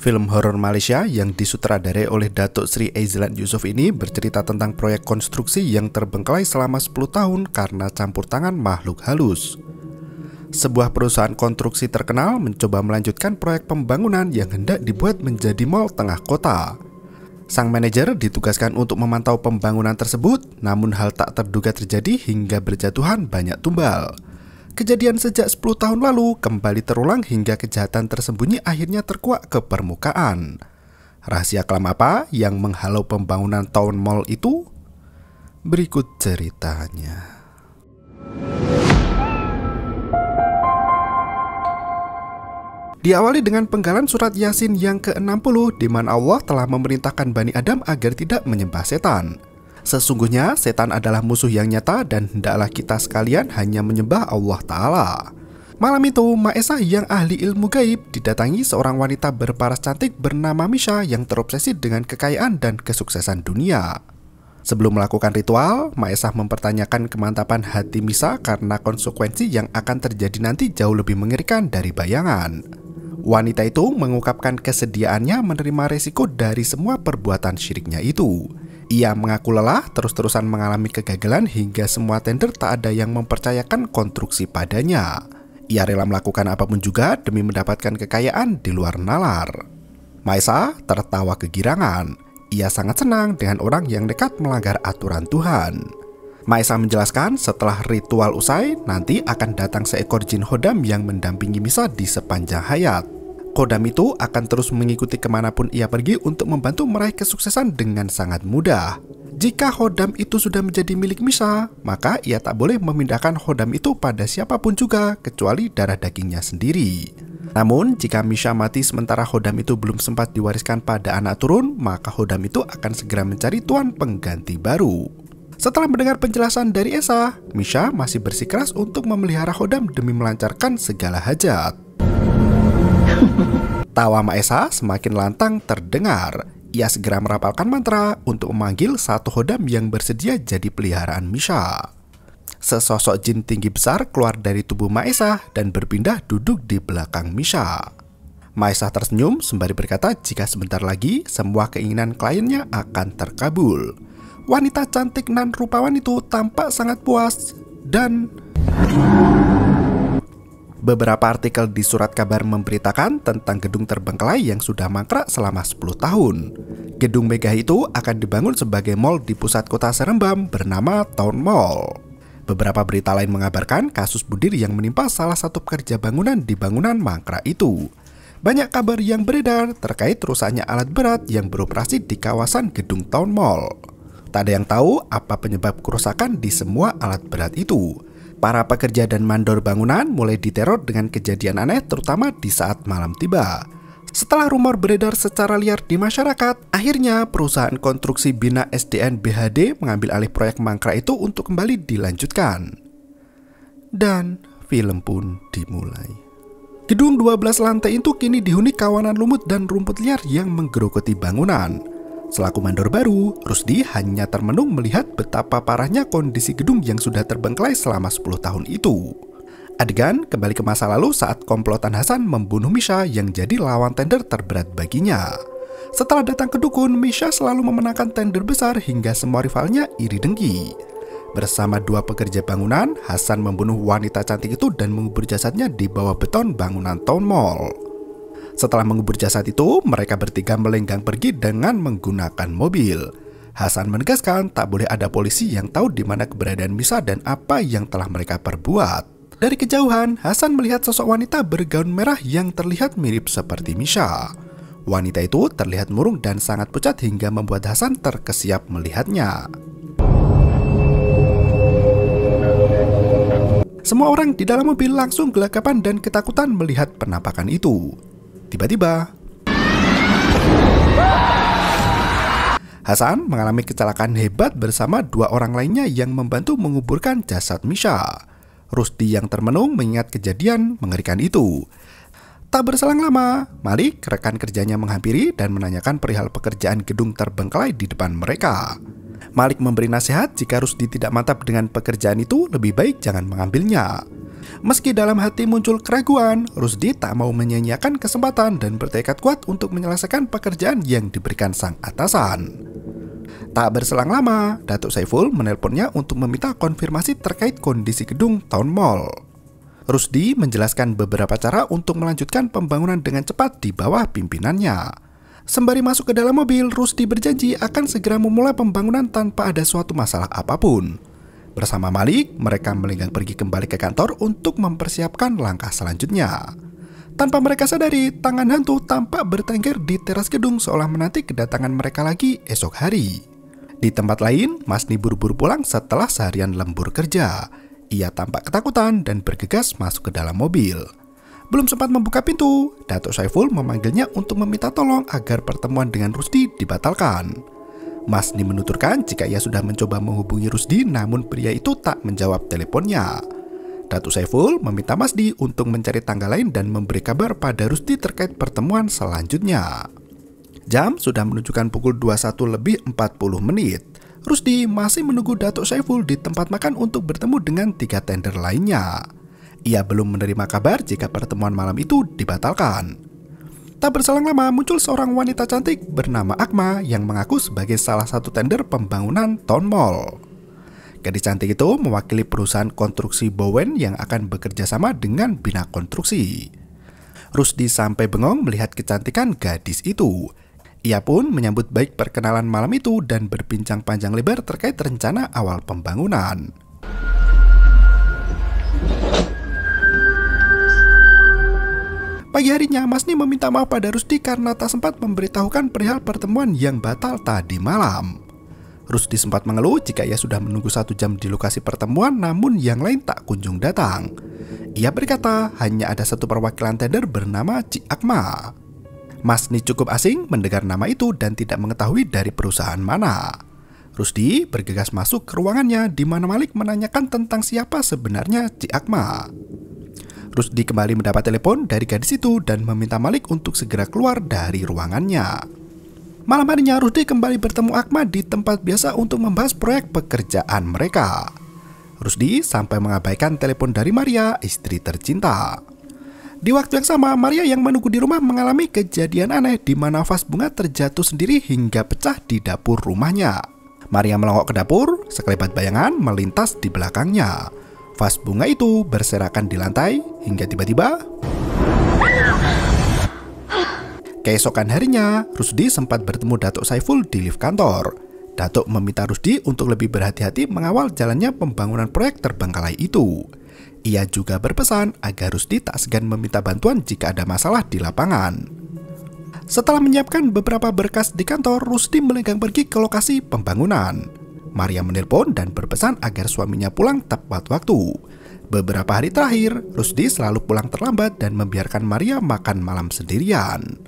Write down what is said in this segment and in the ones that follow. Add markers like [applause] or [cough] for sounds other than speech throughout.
Film horor Malaysia yang disutradarai oleh Datuk Sri Aizlan Yusof ini bercerita tentang proyek konstruksi yang terbengkelai selama 10 tahun karena campur tangan makhluk halus. Sebuah perusahaan konstruksi terkenal mencoba melanjutkan proyek pembangunan yang hendak dibuat menjadi mal tengah kota. Sang manajer ditugaskan untuk memantau pembangunan tersebut, namun hal tak terduga terjadi hingga berjatuhan banyak tumbal. Kejadian sejak 10 tahun lalu kembali terulang hingga kejahatan tersembunyi akhirnya terkuak ke permukaan. Rahasia kelam apa yang menghalau pembangunan Town Mall itu? Berikut ceritanya. Diawali dengan penggalan surat Yasin yang ke-60 di mana Allah telah memerintahkan Bani Adam agar tidak menyembah setan. Sesungguhnya setan adalah musuh yang nyata dan hendaklah kita sekalian hanya menyembah Allah Ta'ala. Malam itu, Maesa yang ahli ilmu gaib didatangi seorang wanita berparas cantik bernama Misha yang terobsesi dengan kekayaan dan kesuksesan dunia. Sebelum melakukan ritual, Maesa mempertanyakan kemantapan hati Misha karena konsekuensi yang akan terjadi nanti jauh lebih mengerikan dari bayangan. Wanita itu mengungkapkan kesediaannya menerima resiko dari semua perbuatan syiriknya itu. Ia mengaku lelah, terus-terusan mengalami kegagalan hingga semua tender tak ada yang mempercayakan konstruksi padanya. Ia rela melakukan apapun juga demi mendapatkan kekayaan di luar nalar. Maisa tertawa kegirangan. Ia sangat senang dengan orang yang dekat melanggar aturan Tuhan. Maisa menjelaskan setelah ritual usai, nanti akan datang seekor jin hodam yang mendampingi Misa di sepanjang hayat. Kodam itu akan terus mengikuti kemanapun ia pergi untuk membantu meraih kesuksesan dengan sangat mudah. Jika Hodam itu sudah menjadi milik Misa, maka ia tak boleh memindahkan Hodam itu pada siapapun juga kecuali darah dagingnya sendiri. Namun, jika Misha mati sementara Hodam itu belum sempat diwariskan pada anak turun, maka Hodam itu akan segera mencari tuan pengganti baru. Setelah mendengar penjelasan dari Esa, Misha masih bersikeras untuk memelihara Hodam demi melancarkan segala hajat. [laughs] Tawa Maesa semakin lantang terdengar. Ia segera merapalkan mantra untuk memanggil satu hodam yang bersedia jadi peliharaan Misha. Sesosok jin tinggi besar keluar dari tubuh Maesa dan berpindah duduk di belakang Misha. Maesa tersenyum sembari berkata jika sebentar lagi semua keinginan kliennya akan terkabul. Wanita cantik nan rupawan itu tampak sangat puas dan... Beberapa artikel di surat kabar memberitakan tentang gedung terbengkelai yang sudah mangkrak selama 10 tahun. Gedung megah itu akan dibangun sebagai mall di pusat kota Serembam bernama Town Mall. Beberapa berita lain mengabarkan kasus budir yang menimpa salah satu pekerja bangunan di bangunan mangkrak itu. Banyak kabar yang beredar terkait rusaknya alat berat yang beroperasi di kawasan gedung Town Mall. Tak ada yang tahu apa penyebab kerusakan di semua alat berat itu para pekerja dan mandor bangunan mulai diteror dengan kejadian aneh terutama di saat malam tiba. Setelah rumor beredar secara liar di masyarakat, akhirnya perusahaan konstruksi Bina SDN BHD mengambil alih proyek mangkrak itu untuk kembali dilanjutkan. Dan film pun dimulai. Gedung 12 lantai itu kini dihuni kawanan lumut dan rumput liar yang menggerogoti bangunan. Selaku mandor baru, Rusdi hanya termenung melihat betapa parahnya kondisi gedung yang sudah terbengkelai selama 10 tahun itu. Adegan kembali ke masa lalu saat komplotan Hasan membunuh Misha yang jadi lawan tender terberat baginya. Setelah datang ke dukun, Misha selalu memenangkan tender besar hingga semua rivalnya iri dengki. Bersama dua pekerja bangunan, Hasan membunuh wanita cantik itu dan mengubur jasadnya di bawah beton bangunan town mall. Setelah mengubur jasad itu, mereka bertiga melenggang pergi dengan menggunakan mobil. Hasan menegaskan tak boleh ada polisi yang tahu di mana keberadaan Misa dan apa yang telah mereka perbuat. Dari kejauhan, Hasan melihat sosok wanita bergaun merah yang terlihat mirip seperti Misha. Wanita itu terlihat murung dan sangat pucat hingga membuat Hasan terkesiap melihatnya. Semua orang di dalam mobil langsung gelagapan dan ketakutan melihat penampakan itu tiba-tiba. Hasan mengalami kecelakaan hebat bersama dua orang lainnya yang membantu menguburkan jasad Misha. Rusdi yang termenung mengingat kejadian mengerikan itu. Tak berselang lama, Malik, rekan kerjanya menghampiri dan menanyakan perihal pekerjaan gedung terbengkelai di depan mereka. Malik memberi nasihat jika Rusdi tidak mantap dengan pekerjaan itu, lebih baik jangan mengambilnya. Meski dalam hati muncul keraguan, Rusdi tak mau menyanyiakan kesempatan dan bertekad kuat untuk menyelesaikan pekerjaan yang diberikan sang atasan. Tak berselang lama, Datuk Saiful menelponnya untuk meminta konfirmasi terkait kondisi gedung Town Mall. Rusdi menjelaskan beberapa cara untuk melanjutkan pembangunan dengan cepat di bawah pimpinannya. Sembari masuk ke dalam mobil, Rusdi berjanji akan segera memulai pembangunan tanpa ada suatu masalah apapun. Bersama Malik, mereka melenggang pergi kembali ke kantor untuk mempersiapkan langkah selanjutnya. Tanpa mereka sadari, tangan hantu tampak bertengger di teras gedung seolah menanti kedatangan mereka lagi esok hari. Di tempat lain, Masni buru-buru pulang setelah seharian lembur kerja. Ia tampak ketakutan dan bergegas masuk ke dalam mobil. Belum sempat membuka pintu, Datuk Saiful memanggilnya untuk meminta tolong agar pertemuan dengan Rusdi dibatalkan. Masni menuturkan jika ia sudah mencoba menghubungi Rusdi namun pria itu tak menjawab teleponnya. Datu Saiful meminta Masdi untuk mencari tangga lain dan memberi kabar pada Rusdi terkait pertemuan selanjutnya. Jam sudah menunjukkan pukul 21 lebih 40 menit. Rusdi masih menunggu Datuk Saiful di tempat makan untuk bertemu dengan tiga tender lainnya. Ia belum menerima kabar jika pertemuan malam itu dibatalkan. Tak berselang lama muncul seorang wanita cantik bernama Akma yang mengaku sebagai salah satu tender pembangunan Town Mall. Gadis cantik itu mewakili perusahaan konstruksi Bowen yang akan bekerja sama dengan Bina Konstruksi. Rusdi sampai bengong melihat kecantikan gadis itu. Ia pun menyambut baik perkenalan malam itu dan berbincang panjang lebar terkait rencana awal pembangunan. Pagi harinya, Masni meminta maaf pada Rusdi karena tak sempat memberitahukan perihal pertemuan yang batal tadi malam. Rusdi sempat mengeluh jika ia sudah menunggu satu jam di lokasi pertemuan namun yang lain tak kunjung datang. Ia berkata hanya ada satu perwakilan tender bernama Cik Akma. Masni cukup asing mendengar nama itu dan tidak mengetahui dari perusahaan mana. Rusdi bergegas masuk ke ruangannya di mana Malik menanyakan tentang siapa sebenarnya Cik Akma. Rusdi kembali mendapat telepon dari gadis itu dan meminta Malik untuk segera keluar dari ruangannya. Malam harinya Rusdi kembali bertemu Akma di tempat biasa untuk membahas proyek pekerjaan mereka. Rusdi sampai mengabaikan telepon dari Maria, istri tercinta. Di waktu yang sama, Maria yang menunggu di rumah mengalami kejadian aneh di mana vas bunga terjatuh sendiri hingga pecah di dapur rumahnya. Maria melongok ke dapur, sekelebat bayangan melintas di belakangnya. Vas bunga itu berserakan di lantai hingga tiba-tiba Keesokan harinya, Rusdi sempat bertemu Datuk Saiful di lift kantor. Datuk meminta Rusdi untuk lebih berhati-hati mengawal jalannya pembangunan proyek terbengkalai itu. Ia juga berpesan agar Rusdi tak segan meminta bantuan jika ada masalah di lapangan. Setelah menyiapkan beberapa berkas di kantor, Rusdi melenggang pergi ke lokasi pembangunan. Maria menelpon dan berpesan agar suaminya pulang tepat waktu. Beberapa hari terakhir, Rusdi selalu pulang terlambat dan membiarkan Maria makan malam sendirian.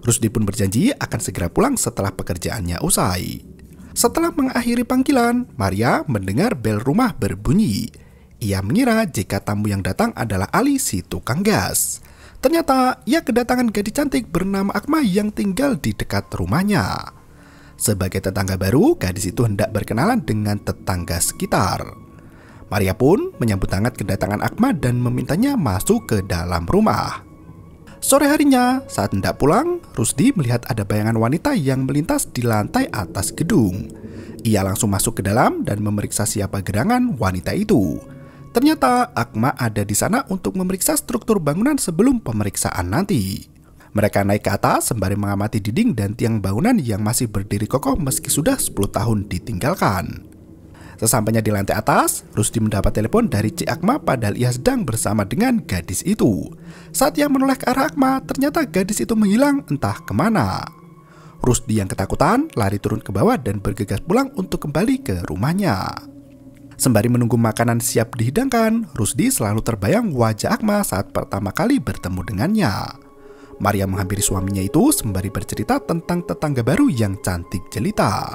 Rusdi pun berjanji akan segera pulang setelah pekerjaannya usai. Setelah mengakhiri panggilan, Maria mendengar bel rumah berbunyi. Ia mengira jika tamu yang datang adalah Ali si tukang gas. Ternyata ia kedatangan gadis cantik bernama Akma yang tinggal di dekat rumahnya. Sebagai tetangga baru, gadis itu hendak berkenalan dengan tetangga sekitar. Maria pun menyambut hangat kedatangan Akma dan memintanya masuk ke dalam rumah. Sore harinya, saat hendak pulang, Rusdi melihat ada bayangan wanita yang melintas di lantai atas gedung. Ia langsung masuk ke dalam dan memeriksa siapa gerangan wanita itu. Ternyata Akma ada di sana untuk memeriksa struktur bangunan sebelum pemeriksaan nanti. Mereka naik ke atas sembari mengamati dinding dan tiang bangunan yang masih berdiri kokoh meski sudah 10 tahun ditinggalkan. Sesampainya di lantai atas, Rusdi mendapat telepon dari Cik Akma padahal ia sedang bersama dengan gadis itu. Saat ia menoleh ke arah Akma, ternyata gadis itu menghilang entah kemana. Rusdi yang ketakutan lari turun ke bawah dan bergegas pulang untuk kembali ke rumahnya. Sembari menunggu makanan siap dihidangkan, Rusdi selalu terbayang wajah Akma saat pertama kali bertemu dengannya. Maria menghampiri suaminya itu sembari bercerita tentang tetangga baru yang cantik jelita.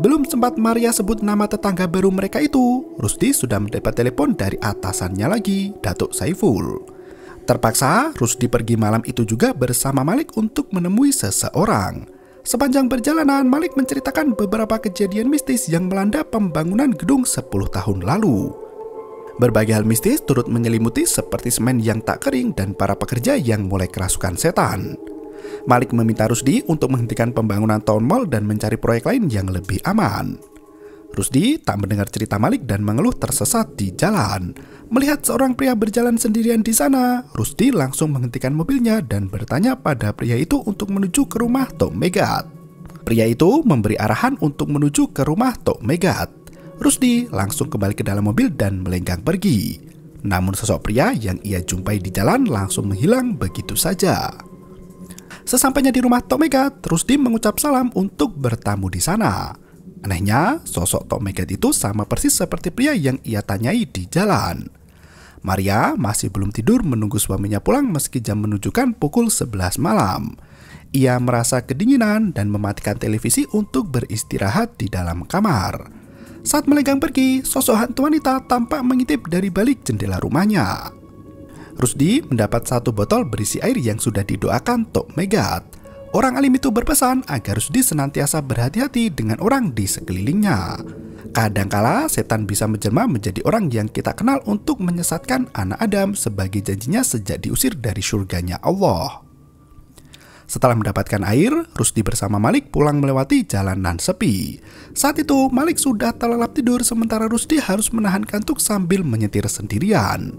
Belum sempat Maria sebut nama tetangga baru mereka itu, Rusdi sudah mendapat telepon dari atasannya lagi, Datuk Saiful. Terpaksa, Rusdi pergi malam itu juga bersama Malik untuk menemui seseorang. Sepanjang perjalanan, Malik menceritakan beberapa kejadian mistis yang melanda pembangunan gedung 10 tahun lalu. Berbagai hal mistis turut menyelimuti seperti semen yang tak kering dan para pekerja yang mulai kerasukan setan. Malik meminta Rusdi untuk menghentikan pembangunan town mall dan mencari proyek lain yang lebih aman. Rusdi tak mendengar cerita Malik dan mengeluh tersesat di jalan. Melihat seorang pria berjalan sendirian di sana, Rusdi langsung menghentikan mobilnya dan bertanya pada pria itu untuk menuju ke rumah Tom Megat. Pria itu memberi arahan untuk menuju ke rumah Tok Megat. Rusdi langsung kembali ke dalam mobil dan melenggang pergi. Namun sosok pria yang ia jumpai di jalan langsung menghilang begitu saja. Sesampainya di rumah Tomega, Rusdi mengucap salam untuk bertamu di sana. Anehnya, sosok Tomega itu sama persis seperti pria yang ia tanyai di jalan. Maria masih belum tidur menunggu suaminya pulang meski jam menunjukkan pukul 11 malam. Ia merasa kedinginan dan mematikan televisi untuk beristirahat di dalam kamar. Saat melenggang pergi, sosok hantu wanita tampak mengintip dari balik jendela rumahnya. Rusdi mendapat satu botol berisi air yang sudah didoakan Tok Megat. Orang alim itu berpesan agar Rusdi senantiasa berhati-hati dengan orang di sekelilingnya. Kadangkala setan bisa menjelma menjadi orang yang kita kenal untuk menyesatkan anak Adam sebagai janjinya sejak diusir dari surganya Allah. Setelah mendapatkan air, Rusdi bersama Malik pulang melewati jalan jalanan sepi. Saat itu, Malik sudah terlelap tidur sementara Rusdi harus menahan kantuk sambil menyetir sendirian.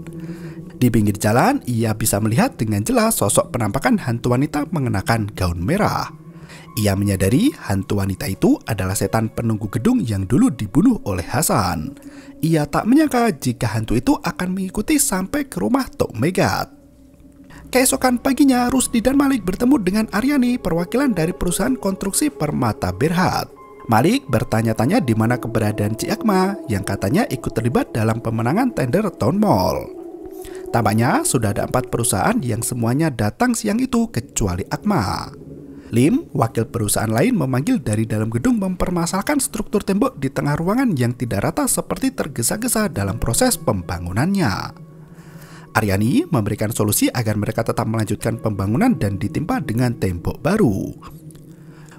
Di pinggir jalan, ia bisa melihat dengan jelas sosok penampakan hantu wanita mengenakan gaun merah. Ia menyadari hantu wanita itu adalah setan penunggu gedung yang dulu dibunuh oleh Hasan. Ia tak menyangka jika hantu itu akan mengikuti sampai ke rumah Tok Megat. Keesokan paginya, Rusdi dan Malik bertemu dengan Aryani, perwakilan dari perusahaan konstruksi Permata Berhad. Malik bertanya-tanya di mana keberadaan Cik Akma yang katanya ikut terlibat dalam pemenangan tender Town Mall. Tampaknya sudah ada empat perusahaan yang semuanya datang siang itu kecuali Akma. Lim, wakil perusahaan lain memanggil dari dalam gedung mempermasalahkan struktur tembok di tengah ruangan yang tidak rata seperti tergesa-gesa dalam proses pembangunannya. Aryani memberikan solusi agar mereka tetap melanjutkan pembangunan dan ditimpa dengan tembok baru.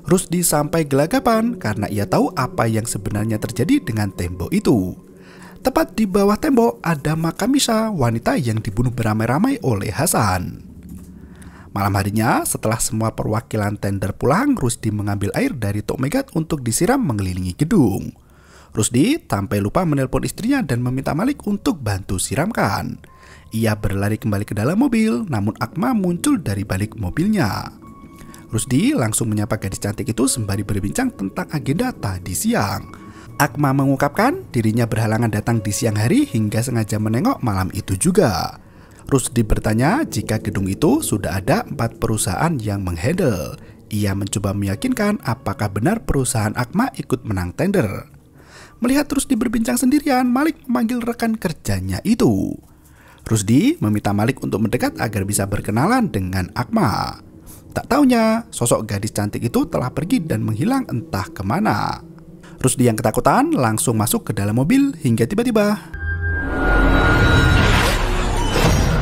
Rusdi sampai gelagapan karena ia tahu apa yang sebenarnya terjadi dengan tembok itu. Tepat di bawah tembok ada makam Misha, wanita yang dibunuh beramai-ramai oleh Hasan. Malam harinya, setelah semua perwakilan tender pulang, Rusdi mengambil air dari Tok Megat untuk disiram mengelilingi gedung. Rusdi sampai lupa menelpon istrinya dan meminta Malik untuk bantu siramkan. Ia berlari kembali ke dalam mobil, namun Akma muncul dari balik mobilnya. Rusdi langsung menyapa gadis cantik itu sembari berbincang tentang agenda tadi siang. Akma mengungkapkan dirinya berhalangan datang di siang hari hingga sengaja menengok malam itu juga. Rusdi bertanya jika gedung itu sudah ada empat perusahaan yang menghandle. Ia mencoba meyakinkan apakah benar perusahaan Akma ikut menang tender. Melihat Rusdi berbincang sendirian, Malik memanggil rekan kerjanya itu. Rusdi meminta Malik untuk mendekat agar bisa berkenalan dengan Akma. Tak taunya, sosok gadis cantik itu telah pergi dan menghilang entah kemana. Rusdi yang ketakutan langsung masuk ke dalam mobil hingga tiba-tiba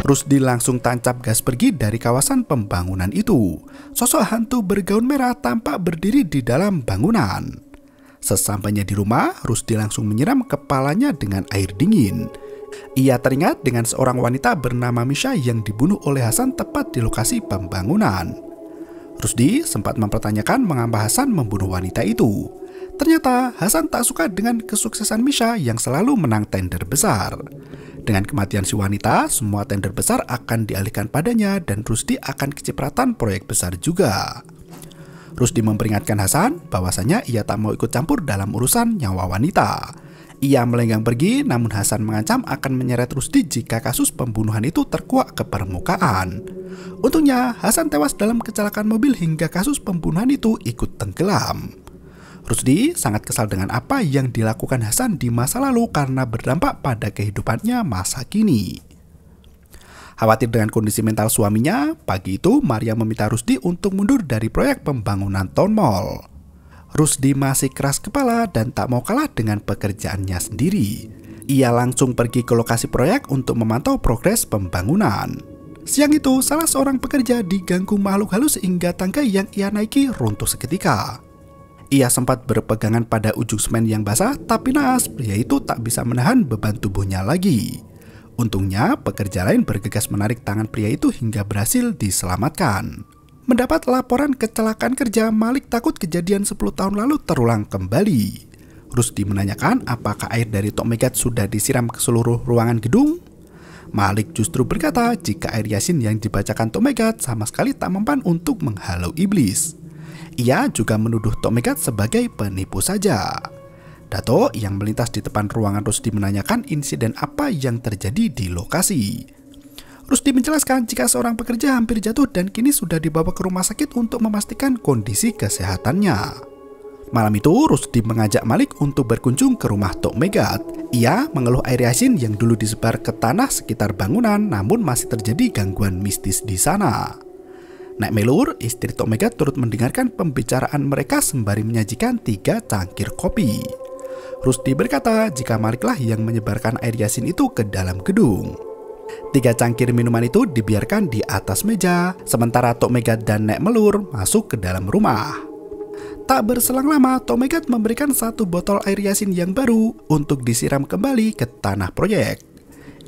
Rusdi langsung tancap gas pergi dari kawasan pembangunan itu. Sosok hantu bergaun merah tampak berdiri di dalam bangunan. Sesampainya di rumah, Rusdi langsung menyiram kepalanya dengan air dingin. Ia teringat dengan seorang wanita bernama Misha yang dibunuh oleh Hasan tepat di lokasi pembangunan. Rusdi sempat mempertanyakan mengapa Hasan membunuh wanita itu. Ternyata Hasan tak suka dengan kesuksesan Misha yang selalu menang tender besar. Dengan kematian si wanita, semua tender besar akan dialihkan padanya dan Rusdi akan kecipratan proyek besar juga. Rusdi memperingatkan Hasan bahwasanya ia tak mau ikut campur dalam urusan nyawa wanita. Ia melenggang pergi, namun Hasan mengancam akan menyeret Rusdi jika kasus pembunuhan itu terkuak ke permukaan. Untungnya, Hasan tewas dalam kecelakaan mobil hingga kasus pembunuhan itu ikut tenggelam. Rusdi sangat kesal dengan apa yang dilakukan Hasan di masa lalu karena berdampak pada kehidupannya masa kini. Khawatir dengan kondisi mental suaminya, pagi itu Maria meminta Rusdi untuk mundur dari proyek pembangunan town mall. Rusdi masih keras kepala dan tak mau kalah dengan pekerjaannya sendiri. Ia langsung pergi ke lokasi proyek untuk memantau progres pembangunan. Siang itu, salah seorang pekerja diganggu makhluk halus hingga tangga yang ia naiki runtuh seketika. Ia sempat berpegangan pada ujung semen yang basah, tapi naas pria itu tak bisa menahan beban tubuhnya lagi. Untungnya, pekerja lain bergegas menarik tangan pria itu hingga berhasil diselamatkan. Mendapat laporan kecelakaan kerja, Malik takut kejadian 10 tahun lalu terulang kembali. Rusdi menanyakan apakah air dari Tok Megat sudah disiram ke seluruh ruangan gedung. Malik justru berkata jika air Yasin yang dibacakan Tok Megat sama sekali tak mempan untuk menghalau iblis. Ia juga menuduh Tok Megat sebagai penipu saja. Dato yang melintas di depan ruangan Rusdi menanyakan insiden apa yang terjadi di lokasi. Rusdi menjelaskan jika seorang pekerja hampir jatuh dan kini sudah dibawa ke rumah sakit untuk memastikan kondisi kesehatannya. Malam itu, Rusdi mengajak Malik untuk berkunjung ke rumah Tok Megat. Ia mengeluh air asin yang dulu disebar ke tanah sekitar bangunan namun masih terjadi gangguan mistis di sana. Naik Melur, istri Tok Megat turut mendengarkan pembicaraan mereka sembari menyajikan tiga cangkir kopi. Rusdi berkata jika Maliklah yang menyebarkan air yasin itu ke dalam gedung. Tiga cangkir minuman itu dibiarkan di atas meja, sementara Tok Megat dan Nek Melur masuk ke dalam rumah. Tak berselang lama, Tok Megat memberikan satu botol air yasin yang baru untuk disiram kembali ke tanah proyek.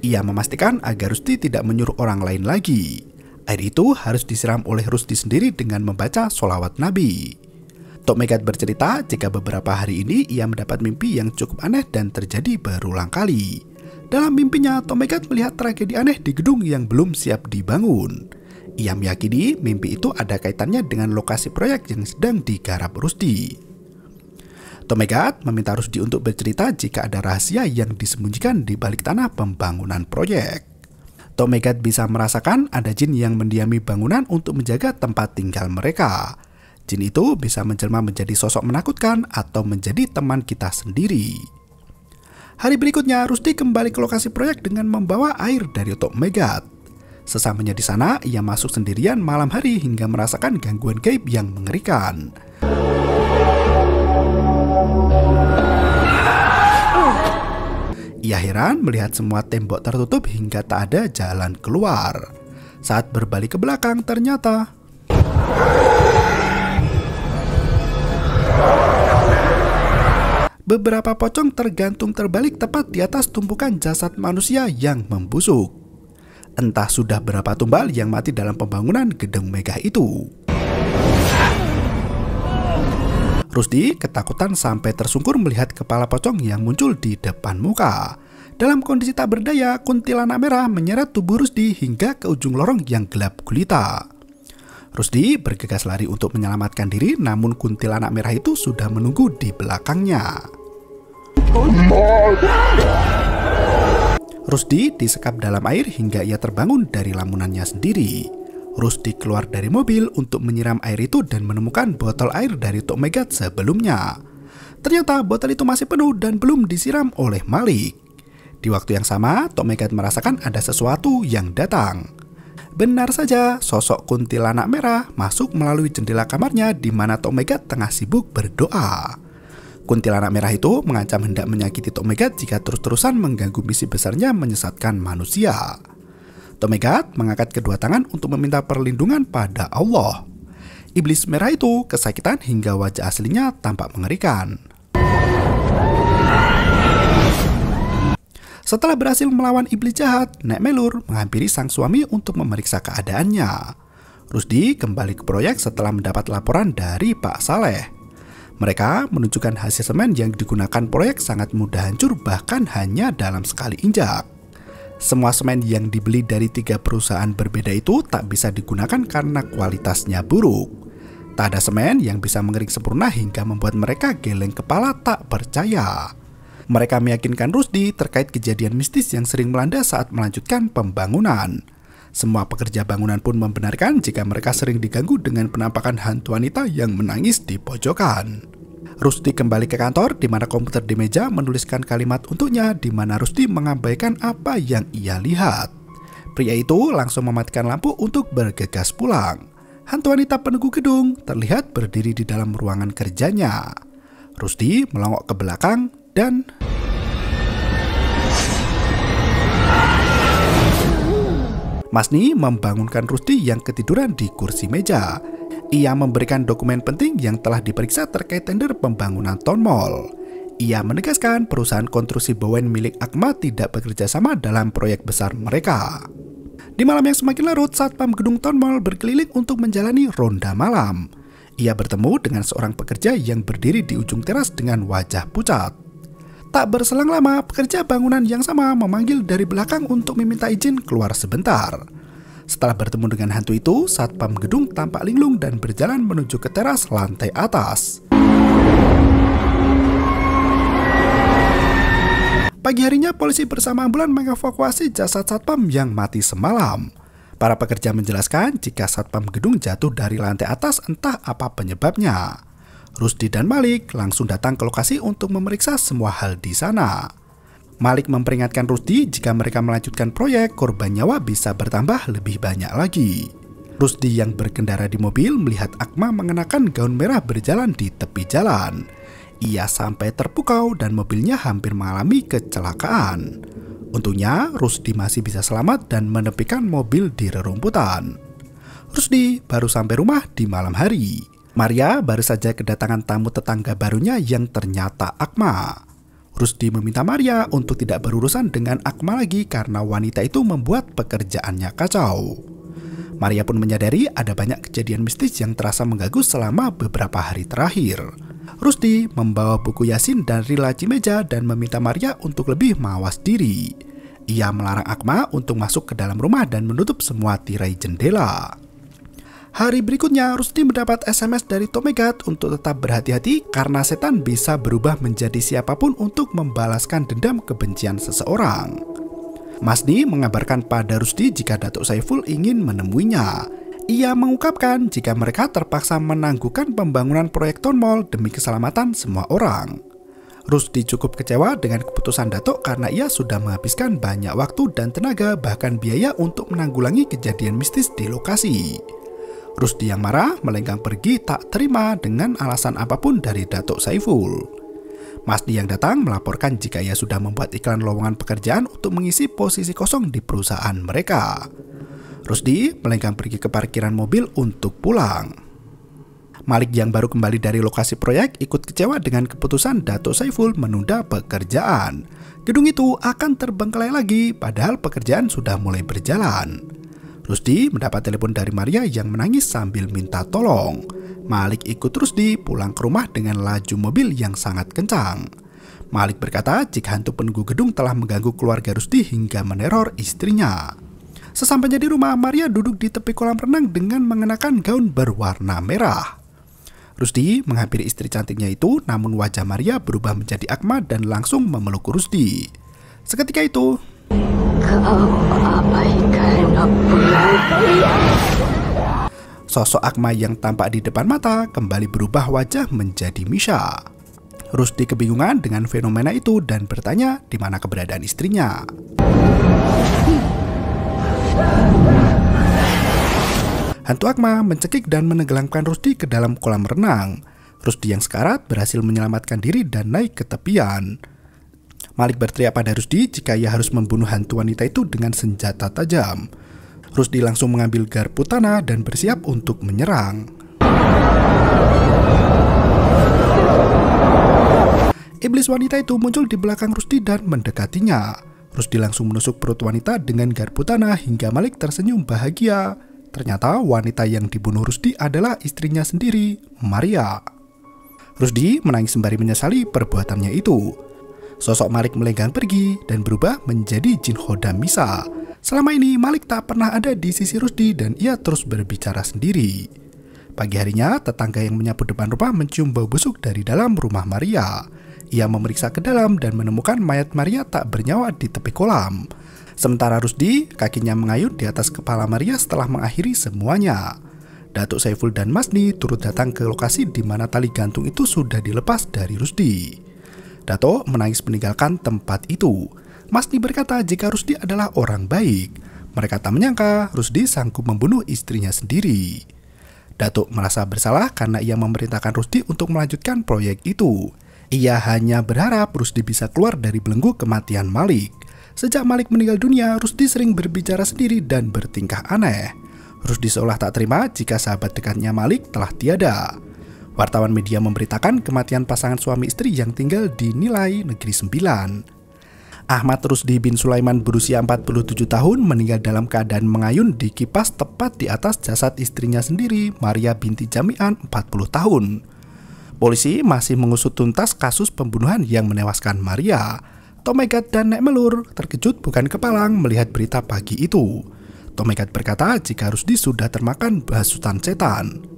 Ia memastikan agar Rusti tidak menyuruh orang lain lagi. Air itu harus disiram oleh Rusti sendiri dengan membaca solawat Nabi. Tok Megat bercerita jika beberapa hari ini ia mendapat mimpi yang cukup aneh dan terjadi berulang kali. Dalam mimpinya, Tok Megat melihat tragedi aneh di gedung yang belum siap dibangun. Ia meyakini mimpi itu ada kaitannya dengan lokasi proyek yang sedang digarap Rusdi. Tomegat meminta Rusdi untuk bercerita jika ada rahasia yang disembunyikan di balik tanah pembangunan proyek. Tomegat bisa merasakan ada jin yang mendiami bangunan untuk menjaga tempat tinggal mereka. Jin itu bisa menjelma menjadi sosok menakutkan atau menjadi teman kita sendiri. Hari berikutnya, Rusty kembali ke lokasi proyek dengan membawa air dari Otok Megat. Sesamanya di sana, ia masuk sendirian malam hari hingga merasakan gangguan gaib yang mengerikan. Ia heran melihat semua tembok tertutup hingga tak ada jalan keluar. Saat berbalik ke belakang, ternyata beberapa pocong tergantung terbalik tepat di atas tumpukan jasad manusia yang membusuk. Entah sudah berapa tumbal yang mati dalam pembangunan gedung megah itu. Rusdi ketakutan sampai tersungkur melihat kepala pocong yang muncul di depan muka. Dalam kondisi tak berdaya, kuntilanak merah menyeret tubuh Rusdi hingga ke ujung lorong yang gelap gulita. Rusdi bergegas lari untuk menyelamatkan diri, namun kuntilanak merah itu sudah menunggu di belakangnya. Rusdi disekap dalam air hingga ia terbangun dari lamunannya sendiri. Rusdi keluar dari mobil untuk menyiram air itu dan menemukan botol air dari Tok Megat sebelumnya. Ternyata botol itu masih penuh dan belum disiram oleh Malik. Di waktu yang sama, Tok Megat merasakan ada sesuatu yang datang. Benar saja, sosok kuntilanak merah masuk melalui jendela kamarnya di mana Tomega tengah sibuk berdoa. Kuntilanak merah itu mengancam hendak menyakiti Tomega jika terus-terusan mengganggu misi besarnya menyesatkan manusia. Tomega mengangkat kedua tangan untuk meminta perlindungan pada Allah. Iblis merah itu kesakitan hingga wajah aslinya tampak mengerikan. Setelah berhasil melawan iblis jahat, Nek Melur menghampiri sang suami untuk memeriksa keadaannya. Rusdi kembali ke proyek setelah mendapat laporan dari Pak Saleh. Mereka menunjukkan hasil semen yang digunakan proyek sangat mudah hancur bahkan hanya dalam sekali injak. Semua semen yang dibeli dari tiga perusahaan berbeda itu tak bisa digunakan karena kualitasnya buruk. Tak ada semen yang bisa mengering sempurna hingga membuat mereka geleng kepala tak percaya. Mereka meyakinkan Rusdi terkait kejadian mistis yang sering melanda saat melanjutkan pembangunan. Semua pekerja bangunan pun membenarkan jika mereka sering diganggu dengan penampakan hantu wanita yang menangis di pojokan. Rusdi kembali ke kantor di mana komputer di meja menuliskan kalimat untuknya di mana Rusdi mengabaikan apa yang ia lihat. Pria itu langsung mematikan lampu untuk bergegas pulang. Hantu wanita penunggu gedung terlihat berdiri di dalam ruangan kerjanya. Rusdi melongok ke belakang dan Masni membangunkan Rusdi yang ketiduran di kursi meja. Ia memberikan dokumen penting yang telah diperiksa terkait tender pembangunan Town Mall. Ia menegaskan perusahaan konstruksi Bowen milik Akma tidak bekerja sama dalam proyek besar mereka. Di malam yang semakin larut, Satpam Gedung Town Mall berkeliling untuk menjalani ronda malam. Ia bertemu dengan seorang pekerja yang berdiri di ujung teras dengan wajah pucat. Tak berselang lama, pekerja bangunan yang sama memanggil dari belakang untuk meminta izin keluar sebentar. Setelah bertemu dengan hantu itu, satpam gedung tampak linglung dan berjalan menuju ke teras lantai atas. Pagi harinya, polisi bersama ambulan mengevakuasi jasad satpam yang mati semalam. Para pekerja menjelaskan jika satpam gedung jatuh dari lantai atas entah apa penyebabnya. Rusdi dan Malik langsung datang ke lokasi untuk memeriksa semua hal di sana. Malik memperingatkan Rusdi jika mereka melanjutkan proyek, korban nyawa bisa bertambah lebih banyak lagi. Rusdi yang berkendara di mobil melihat Akma mengenakan gaun merah berjalan di tepi jalan. Ia sampai terpukau dan mobilnya hampir mengalami kecelakaan. Untungnya, Rusdi masih bisa selamat dan menepikan mobil di rerumputan. Rusdi baru sampai rumah di malam hari. Maria baru saja kedatangan tamu tetangga barunya yang ternyata Akma. Rusdi meminta Maria untuk tidak berurusan dengan Akma lagi karena wanita itu membuat pekerjaannya kacau. Maria pun menyadari ada banyak kejadian mistis yang terasa mengganggu selama beberapa hari terakhir. Rusdi membawa buku Yasin dan Rila meja dan meminta Maria untuk lebih mawas diri. Ia melarang Akma untuk masuk ke dalam rumah dan menutup semua tirai jendela. Hari berikutnya, Rusty mendapat SMS dari Tomegat untuk tetap berhati-hati karena setan bisa berubah menjadi siapapun untuk membalaskan dendam kebencian seseorang. Masni mengabarkan pada Rusdi jika Datuk Saiful ingin menemuinya. Ia mengungkapkan jika mereka terpaksa menangguhkan pembangunan proyek Town Mall demi keselamatan semua orang. Rusdi cukup kecewa dengan keputusan Datuk karena ia sudah menghabiskan banyak waktu dan tenaga bahkan biaya untuk menanggulangi kejadian mistis di lokasi. Rusdi yang marah, melenggang pergi tak terima dengan alasan apapun dari Datuk Saiful. Masdi yang datang melaporkan jika ia sudah membuat iklan lowongan pekerjaan untuk mengisi posisi kosong di perusahaan mereka. Rusdi melenggang pergi ke parkiran mobil untuk pulang. Malik yang baru kembali dari lokasi proyek ikut kecewa dengan keputusan Datuk Saiful menunda pekerjaan. Gedung itu akan terbengkelai lagi padahal pekerjaan sudah mulai berjalan. Rusdi mendapat telepon dari Maria yang menangis sambil minta tolong. Malik ikut Rusdi pulang ke rumah dengan laju mobil yang sangat kencang. Malik berkata jika hantu penunggu gedung telah mengganggu keluarga Rusdi hingga meneror istrinya. Sesampainya di rumah, Maria duduk di tepi kolam renang dengan mengenakan gaun berwarna merah. Rusdi menghampiri istri cantiknya itu, namun wajah Maria berubah menjadi akma dan langsung memeluk Rusdi. Seketika itu, Sosok Akma yang tampak di depan mata kembali berubah wajah menjadi Misha. Rusti kebingungan dengan fenomena itu dan bertanya di mana keberadaan istrinya. Hantu Akma mencekik dan menenggelamkan Rusti ke dalam kolam renang. Rusti yang sekarat berhasil menyelamatkan diri dan naik ke tepian. Malik berteriak pada Rusdi jika ia harus membunuh hantu wanita itu dengan senjata tajam. Rusdi langsung mengambil garpu tanah dan bersiap untuk menyerang. Iblis wanita itu muncul di belakang Rusdi dan mendekatinya. Rusdi langsung menusuk perut wanita dengan garpu tanah hingga Malik tersenyum bahagia. Ternyata wanita yang dibunuh Rusdi adalah istrinya sendiri, Maria. Rusdi menangis sembari menyesali perbuatannya itu. Sosok Malik melenggang pergi dan berubah menjadi jin Hoda Misa. Selama ini Malik tak pernah ada di sisi Rusdi dan ia terus berbicara sendiri. Pagi harinya, tetangga yang menyapu depan rumah mencium bau busuk dari dalam rumah Maria. Ia memeriksa ke dalam dan menemukan mayat Maria tak bernyawa di tepi kolam. Sementara Rusdi, kakinya mengayun di atas kepala Maria setelah mengakhiri semuanya. Datuk Saiful dan Masni turut datang ke lokasi di mana tali gantung itu sudah dilepas dari Rusdi. Dato menangis meninggalkan tempat itu. Masni berkata jika Rusdi adalah orang baik. Mereka tak menyangka Rusdi sanggup membunuh istrinya sendiri. Dato merasa bersalah karena ia memerintahkan Rusdi untuk melanjutkan proyek itu. Ia hanya berharap Rusdi bisa keluar dari belenggu kematian Malik. Sejak Malik meninggal dunia, Rusdi sering berbicara sendiri dan bertingkah aneh. Rusdi seolah tak terima jika sahabat dekatnya Malik telah tiada. Wartawan media memberitakan kematian pasangan suami istri yang tinggal di Nilai, Negeri Sembilan. Ahmad Rusdi bin Sulaiman berusia 47 tahun meninggal dalam keadaan mengayun di kipas tepat di atas jasad istrinya sendiri, Maria binti Jamian, 40 tahun. Polisi masih mengusut tuntas kasus pembunuhan yang menewaskan Maria. Tomegat dan Nek Melur terkejut bukan kepalang melihat berita pagi itu. Tomegat berkata jika Rusdi sudah termakan hasutan setan.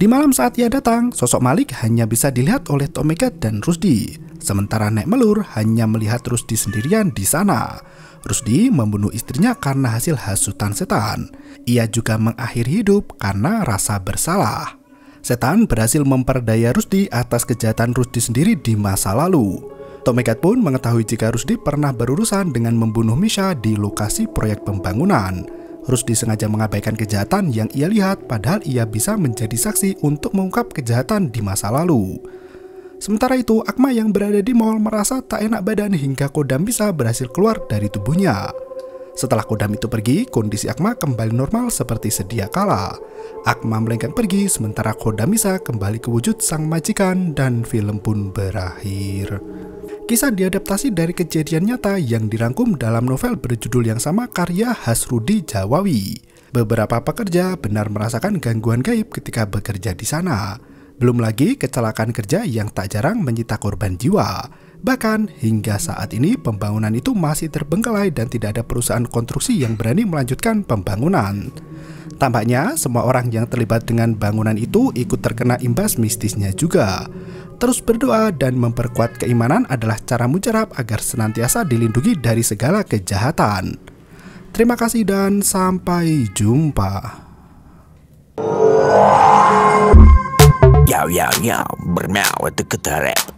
Di malam saat ia datang, sosok Malik hanya bisa dilihat oleh Tomeka dan Rusdi. Sementara Nek Melur hanya melihat Rusdi sendirian di sana. Rusdi membunuh istrinya karena hasil hasutan setan. Ia juga mengakhiri hidup karena rasa bersalah. Setan berhasil memperdaya Rusdi atas kejahatan Rusdi sendiri di masa lalu. Tomekat pun mengetahui jika Rusdi pernah berurusan dengan membunuh Misha di lokasi proyek pembangunan. Rus disengaja mengabaikan kejahatan yang ia lihat padahal ia bisa menjadi saksi untuk mengungkap kejahatan di masa lalu. Sementara itu, Akma yang berada di mall merasa tak enak badan hingga Kodam bisa berhasil keluar dari tubuhnya. Setelah Kodam itu pergi, kondisi Akma kembali normal seperti sedia kala. Akma melenggang pergi, sementara Kodamisa kembali ke wujud sang majikan dan film pun berakhir. Kisah diadaptasi dari kejadian nyata yang dirangkum dalam novel berjudul yang sama karya Hasrudi Jawawi. Beberapa pekerja benar merasakan gangguan gaib ketika bekerja di sana. Belum lagi kecelakaan kerja yang tak jarang menyita korban jiwa. Bahkan hingga saat ini pembangunan itu masih terbengkalai dan tidak ada perusahaan konstruksi yang berani melanjutkan pembangunan. Tampaknya semua orang yang terlibat dengan bangunan itu ikut terkena imbas mistisnya juga. Terus berdoa dan memperkuat keimanan adalah cara mujarab agar senantiasa dilindungi dari segala kejahatan. Terima kasih dan sampai jumpa. ya ya ya bermau itu